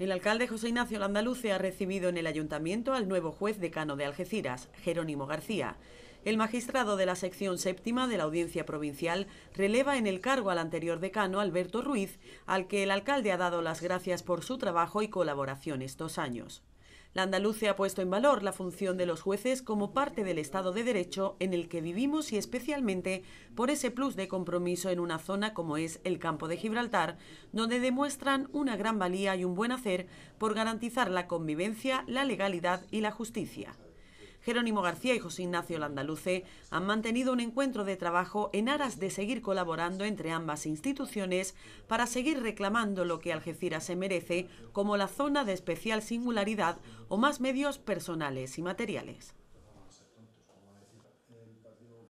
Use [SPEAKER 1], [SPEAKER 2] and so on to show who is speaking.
[SPEAKER 1] El alcalde José Ignacio Landaluce ha recibido en el ayuntamiento al nuevo juez decano de Algeciras, Jerónimo García. El magistrado de la sección séptima de la Audiencia Provincial releva en el cargo al anterior decano Alberto Ruiz, al que el alcalde ha dado las gracias por su trabajo y colaboración estos años. La Andalucía ha puesto en valor la función de los jueces como parte del Estado de Derecho en el que vivimos y especialmente por ese plus de compromiso en una zona como es el campo de Gibraltar, donde demuestran una gran valía y un buen hacer por garantizar la convivencia, la legalidad y la justicia. Jerónimo García y José Ignacio Landaluce han mantenido un encuentro de trabajo en aras de seguir colaborando entre ambas instituciones para seguir reclamando lo que Algeciras se merece como la zona de especial singularidad o más medios personales y materiales.